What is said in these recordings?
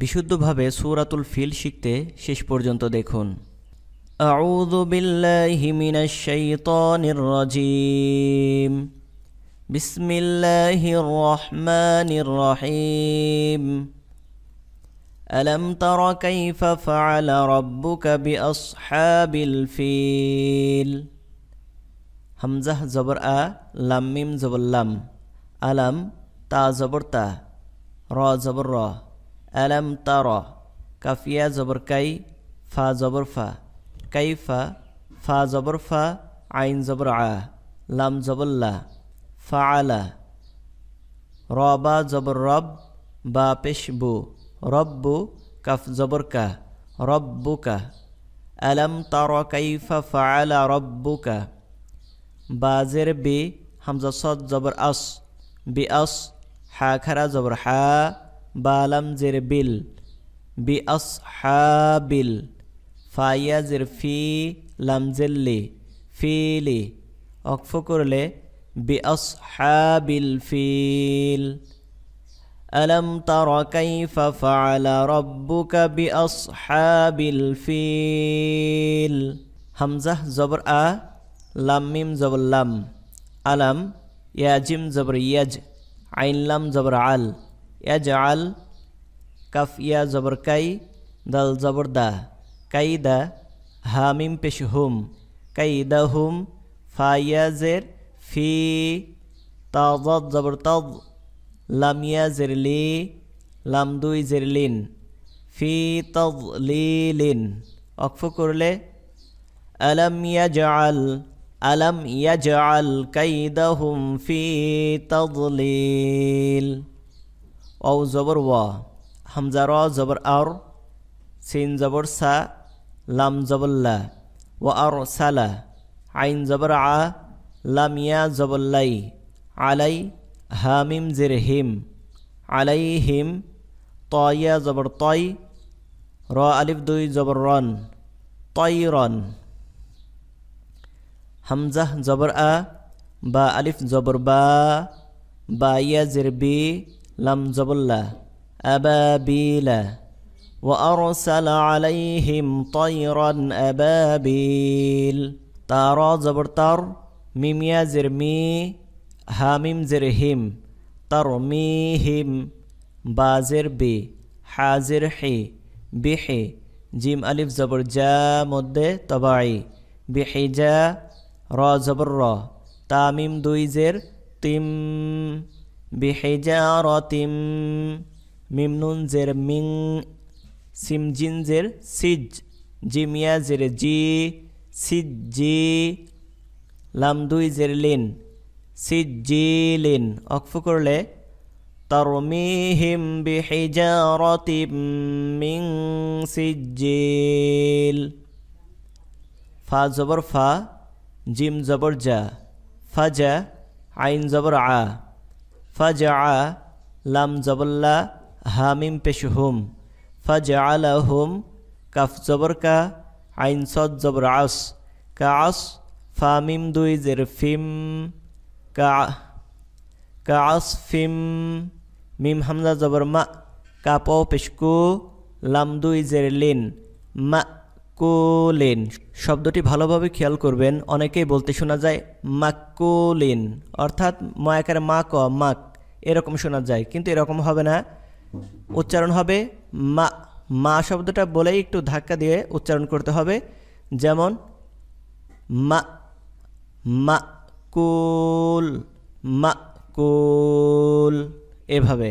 বিশুদ্ধভাবে সুরাতুল ফিল শিখতে শেষ পর্যন্ত দেখুন أعوذ بالله من الشيطان الرجيم بسم الله الرحمن الرحيم ألم تر كيف فعل ربك بأصحاب الفيل همزة زبر أ لام ميم زبر لام ألم تا زبر تا را زبر را ألم ترى كفيا زبر كي فا زبر فا كيف فا زبر فا عين زبر ع لم زبر لا فعل رابا زبر رب با پیش بو رب كف زبر كا ربك ألم ترى كيف فعل ربك بازر بي همزة صد زبر أص بأص حاكرة زبر حا বালাম জের বিল বি আসহাবিল ফাইয়া জের ফি লামজেল্লি ফিলি অক্ফ করলে বি আসহাবিল ফিল ألم تر كيف فعل ربك بأصحاب الفيل همزة زبر أ لام ميم زبر لام ألم يا جيم زبر يج عين لام زبر عال يجعل كف يا زبر كي دل زبر دا كيد هامين بشهم هم كيدهم فايا زر في تضد زبر تض لم يا لي لم دوي زر لين في تضليل وقف كرلي ألم يجعل ألم يجعل كيدهم في تضليل অ জবর ও হামজা জবর আর সিন জবর সা লাম জবল্লা ও আর সালা আইন জবর আ লামিয়া জবল্লাই আলাই হামিম জের হিম আলাই হিম তয়া জবর তয় র আলিফ দুই জবর রন তয় রন হামজাহ জবর আ বা আলিফ জবর বা বা ইয়া জের বি لم زبلة أبابيل وأرسل عليهم طيرا أبابيل تارا زبر ميم يا زرمي هاميم زرهم ترميهم بازر بي حازر حي بحي جيم ألف زبر جا مد طبعي بحي جا را زبر را تاميم دوي زر تيم বিহেজারতিম মিমনুনজের মিং সিমজিনজের সিজ জিমিয়াজের জি সিজ জি লামদুইজের লিন সিজিলিন অক্ফ করলে তরমিহিম বিহিজারতিম মিং সিজিল ফা জবর ফা জিম জবর জা ফাজা আইন জবর আ ফাজা লাম জবল্লা হামিম পেশ হুম হুম কাফ জবর কা আইন সদ জবর আস কা আস ফামিম দুই জের ফিম কা কা আস ফিম মিম হামজা জবর মা কাপ পেশকু লাম দুই জের লিন মা মাক্কোলেন শব্দটি ভালোভাবে খেয়াল করবেন অনেকেই বলতে শোনা যায় মাক্কোলেন অর্থাৎ মায়াকার মা ক মাক এরকম শোনা যায় কিন্তু এরকম হবে না উচ্চারণ হবে মা মা শব্দটা বলেই একটু ধাক্কা দিয়ে উচ্চারণ করতে হবে যেমন মা মা কুল মা কুল এভাবে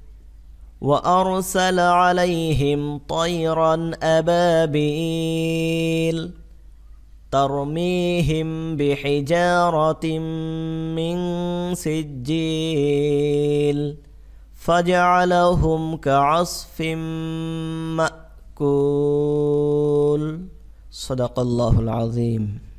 وارسل عليهم طيرا ابابيل ترميهم بحجاره من سجيل فجعلهم كعصف ماكول صدق الله العظيم